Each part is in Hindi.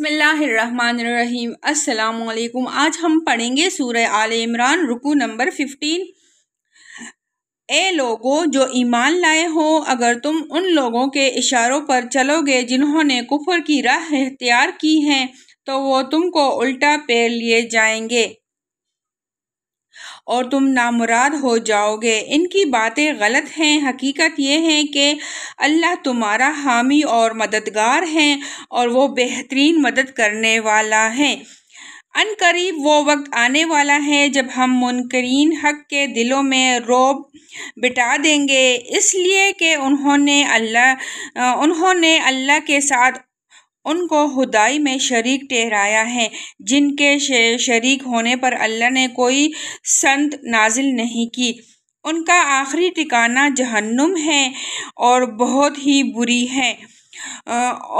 बसमीम अल्लाम आज हम पढ़ेंगे सूर आल इमरान रुकू नंबर फिफ्टीन ए लोगों जो ईमान लाए हो अगर तुम उन लोगों के इशारों पर चलोगे जिन्होंने कुफर की राह अख्तियार की है तो वो तुमको उल्टा पैर लिए जाएंगे और तुम नामुराद हो जाओगे इनकी बातें गलत हैं हकीकत ये है कि अल्लाह तुम्हारा हामी और मददगार हैं और वो बेहतरीन मदद करने वाला है अन करीब वो वक्त आने वाला है जब हम मुनकरीन हक के दिलों में रोब बिटा देंगे इसलिए कि उन्होंने अल्लाह उन्होंने अल्लाह के साथ उनको खुदाई में शरीक ठहराया है जिनके शरीक होने पर अल्लाह ने कोई संत नाजिल नहीं की उनका आखिरी ठिकाना जहन्नुम है और बहुत ही बुरी है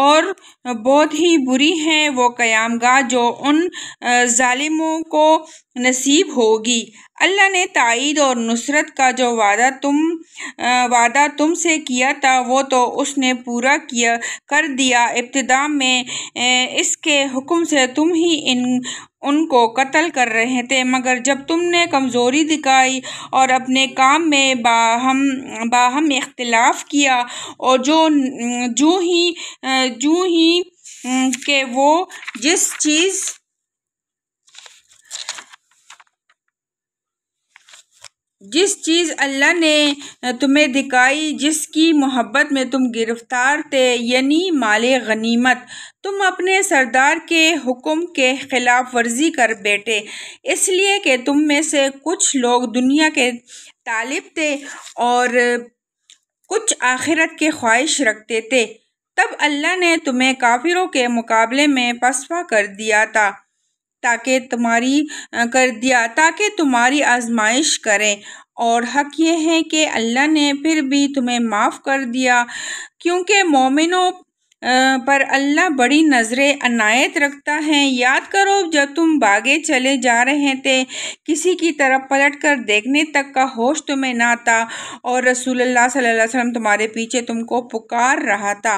और बहुत ही बुरी हैं वो क़यामगाह जो उन जालिमों को नसीब होगी अल्लाह ने तइद और नुसरत का जो वादा तुम वादा तुमसे किया था वो तो उसने पूरा किया कर दिया इब्तदा में इसके हुक्म से तुम ही इन उनको कत्ल कर रहे थे मगर जब तुमने कमज़ोरी दिखाई और अपने काम में बाहम बाहम इख्तलाफ किया और जो जो ही जो ही के वो जिस चीज़ जिस चीज़ अल्लाह ने तुम्हें दिखाई जिसकी मोहब्बत में तुम गिरफ़्तार थे यानी माल गनीमत तुम अपने सरदार के हुक्म के ख़िलाफ़ वर्जी कर बैठे इसलिए कि तुम में से कुछ लोग दुनिया के तालिब थे और कुछ आखिरत के ख्वाहिश रखते थे तब अल्लाह ने तुम्हें काफिरों के मुकाबले में पसपा कर दिया था ताकि तुम्हारी कर दिया ताकि तुम्हारी आजमाइश करें और हक ये है कि अल्लाह ने फिर भी तुम्हें माफ़ कर दिया क्योंकि मोमिनों पर अल्लाह बड़ी नज़र अनायत रखता है याद करो जब तुम बागे चले जा रहे थे किसी की तरफ पलट कर देखने तक का होश तुम्हें ना था और अल्लाह सल्लल्लाहु अलैहि वसल्लम तुम्हारे पीछे तुमको पुकार रहा था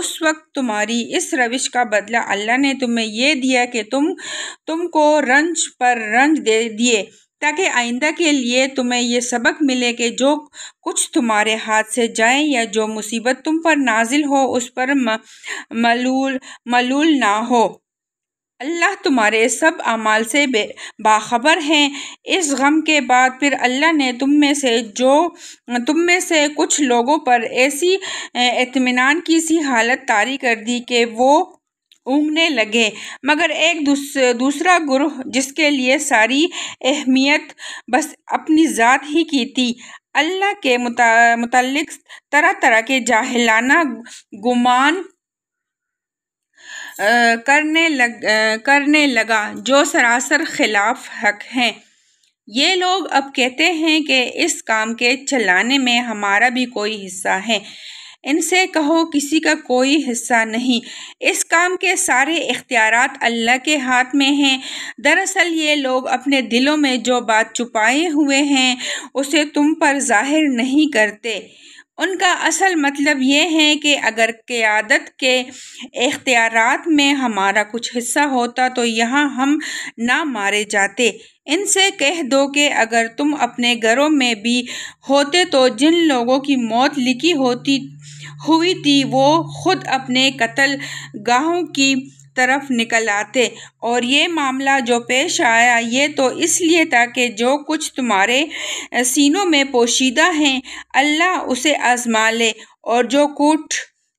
उस वक्त तुम्हारी इस रविश का बदला अल्लाह ने तुम्हें यह दिया कि तुम तुमको रंज पर रंज दे दिए ताकि आइंदा के लिए तुम्हें यह सबक मिले कि जो कुछ तुम्हारे हाथ से जाए या जो मुसीबत तुम पर नाजिल हो उस पर मलूल मलूल ना हो अल्लाह तुम्हारे सब अमाल से बाखबर हैं इस गम के बाद फिर अल्लाह ने तुम में से जो तुम में से कुछ लोगों पर ऐसी इतमान की सी हालत तारी कर दी कि वो ऊँगने लगे मगर एक दूस, दूसरा गुरु जिसके लिए सारी अहमियत बस अपनी ज़ात ही की थी अल्लाह के मुतल तरह तरह के जाहलाना गुमान करने लग करने लगा जो सरासर खिलाफ हक हैं ये लोग अब कहते हैं कि इस काम के चलाने में हमारा भी कोई हिस्सा है इनसे कहो किसी का कोई हिस्सा नहीं इस काम के सारे इख्तियार अल्लाह के हाथ में हैं दरअसल ये लोग अपने दिलों में जो बात छुपाए हुए हैं उसे तुम पर जाहिर नहीं करते उनका असल मतलब ये है कि अगर क़्यादत के इख्तियार में हमारा कुछ हिस्सा होता तो यहाँ हम ना मारे जाते इनसे कह दो कि अगर तुम अपने घरों में भी होते तो जिन लोगों की मौत लिखी होती हुई थी वो खुद अपने कत्ल गाहों की तरफ निकल आते और ये मामला जो पेश आया ये तो इसलिए था कि जो कुछ तुम्हारे सीनों में पोशीदा हैं अल्लाह उसे आजमा ले और जो कूट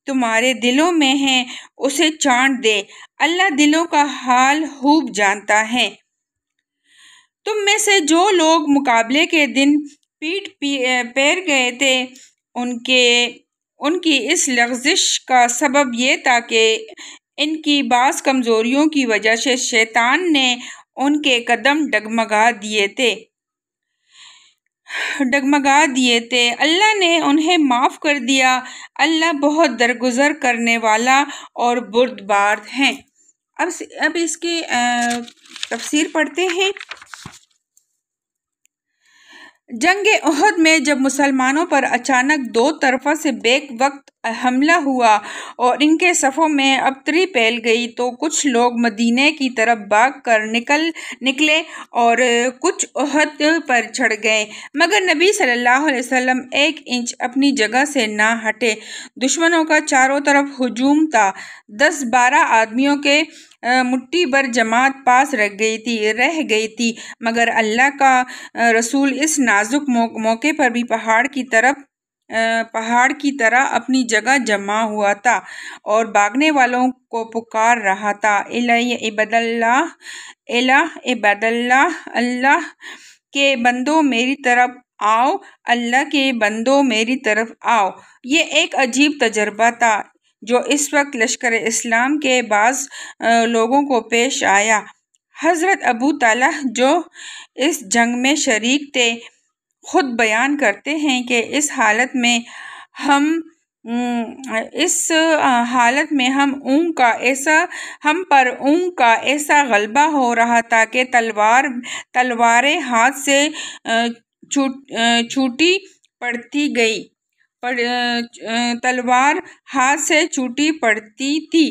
तुम्हारे दिलों में हैं उसे चाट दे अल्लाह दिलों का हाल खूब जानता है तुम में से जो लोग मुकाबले के दिन पीठ पैर गए थे उनके उनकी इस लफ्जिश का सबब यह था कि इनकी बास कमज़ोरियों की वजह से शैतान ने उनके कदम डगमगा दिए थे डगमगा दिए थे अल्लाह ने उन्हें माफ़ कर दिया अल्लाह बहुत दरगुजर करने वाला और बुरदबार हैं अब अब इसकी तफसीर पढ़ते हैं जंग अहद में जब मुसलमानों पर अचानक दो तरफा से बेक वक्त हमला हुआ और इनके सफ़ों में अबतरी फैल गई तो कुछ लोग मदीने की तरफ भाग कर निकल निकले और कुछ अहद पर चढ़ गए मगर नबी सल्लल्लाहु अलैहि वसल्लम एक इंच अपनी जगह से ना हटे दुश्मनों का चारों तरफ हजूम था दस बारह आदमियों के मुट्ठी भर जमात पास रह गई थी रह गई थी मगर अल्लाह का रसूल इस नाजुक मौके पर भी पहाड़ की तरफ पहाड़ की तरह अपनी जगह जमा हुआ था और भागने वालों को पुकार रहा था एला इबदल्ला एला इबदल्ला अल्लाह के बंदो मेरी तरफ आओ अल्लाह के बंदो मेरी तरफ आओ ये एक अजीब तजर्बा था जो इस वक्त लश्कर इस्लाम के बाद लोगों को पेश आया हज़रत अबू तला जो इस जंग में शरीक थे ख़ुद बयान करते हैं कि इस हालत में हम इस हालत में हम ऊँग का ऐसा हम पर ऊँग का ऐसा गलबा हो रहा था कि तलवार तलवारें हाथ से छूट छूटी पड़ती गई तलवार हाथ से छूटी पड़ती थी